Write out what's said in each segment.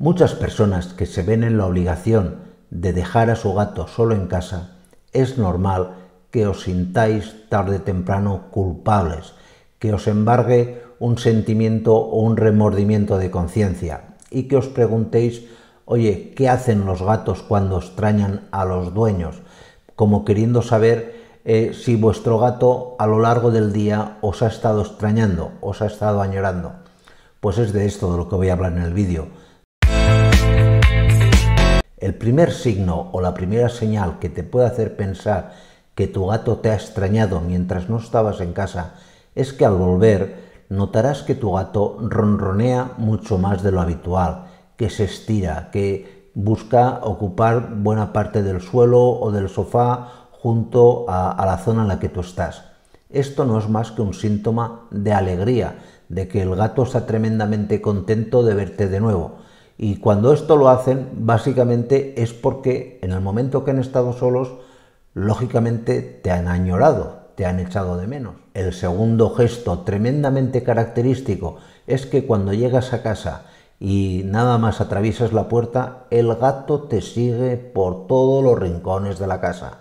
Muchas personas que se ven en la obligación de dejar a su gato solo en casa, es normal que os sintáis tarde o temprano culpables, que os embargue un sentimiento o un remordimiento de conciencia y que os preguntéis, oye, ¿qué hacen los gatos cuando extrañan a los dueños? Como queriendo saber eh, si vuestro gato a lo largo del día os ha estado extrañando, os ha estado añorando. Pues es de esto de lo que voy a hablar en el vídeo el primer signo o la primera señal que te puede hacer pensar que tu gato te ha extrañado mientras no estabas en casa es que al volver notarás que tu gato ronronea mucho más de lo habitual, que se estira, que busca ocupar buena parte del suelo o del sofá junto a, la zona en la que tú estás. Esto no es más que un síntoma de alegría, de que el gato está tremendamente contento de verte de nuevo y cuando esto lo hacen, básicamente es porque en el momento que han estado solos, lógicamente te han añorado, te han echado de menos. El segundo gesto tremendamente característico es que cuando llegas a casa y nada más atraviesas la puerta, el gato te sigue por todos los rincones de la casa.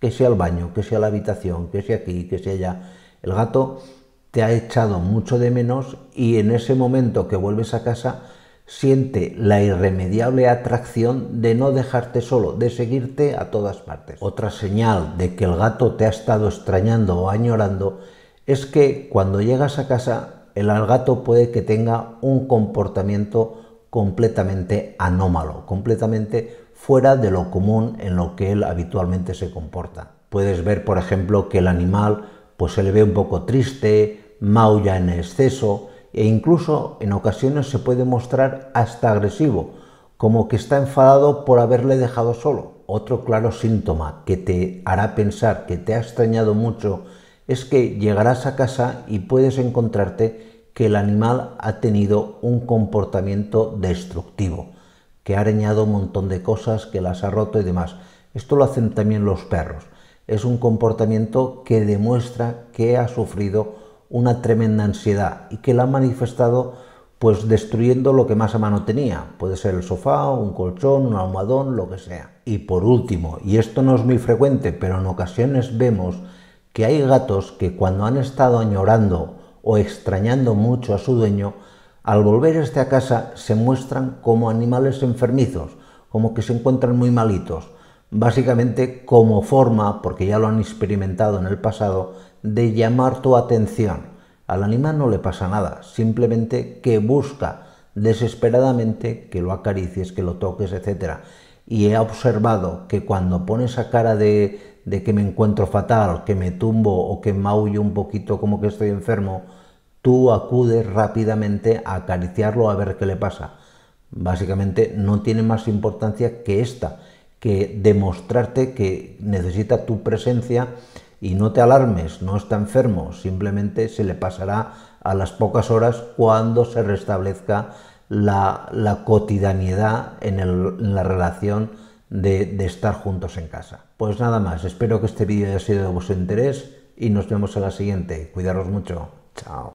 Que sea el baño, que sea la habitación, que sea aquí, que sea allá. El gato te ha echado mucho de menos y en ese momento que vuelves a casa, siente la irremediable atracción de no dejarte solo, de seguirte a todas partes. Otra señal de que el gato te ha estado extrañando o añorando es que cuando llegas a casa el gato puede que tenga un comportamiento completamente anómalo, completamente fuera de lo común en lo que él habitualmente se comporta. Puedes ver, por ejemplo, que el animal pues se le ve un poco triste, maulla en exceso, e incluso en ocasiones se puede mostrar hasta agresivo, como que está enfadado por haberle dejado solo. Otro claro síntoma que te hará pensar que te ha extrañado mucho es que llegarás a casa y puedes encontrarte que el animal ha tenido un comportamiento destructivo, que ha arañado un montón de cosas, que las ha roto y demás. Esto lo hacen también los perros. Es un comportamiento que demuestra que ha sufrido una tremenda ansiedad y que la ha manifestado pues destruyendo lo que más a mano tenía. Puede ser el sofá, un colchón, un almohadón, lo que sea. Y por último, y esto no es muy frecuente, pero en ocasiones vemos que hay gatos que cuando han estado añorando o extrañando mucho a su dueño, al volver este a casa se muestran como animales enfermizos, como que se encuentran muy malitos, básicamente como forma, porque ya lo han experimentado en el pasado, de llamar tu atención. Al animal no le pasa nada, simplemente que busca desesperadamente que lo acaricies, que lo toques, etc. Y he observado que cuando pone esa cara de, de que me encuentro fatal, que me tumbo o que maullo un poquito como que estoy enfermo, tú acudes rápidamente a acariciarlo a ver qué le pasa. Básicamente no tiene más importancia que esta, que demostrarte que necesita tu presencia y no te alarmes, no está enfermo, simplemente se le pasará a las pocas horas cuando se restablezca la, cotidianidad en, la relación de, estar juntos en casa. Pues nada más, espero que este vídeo haya sido de vuestro interés y nos vemos en la siguiente. Cuidaros mucho. Chao.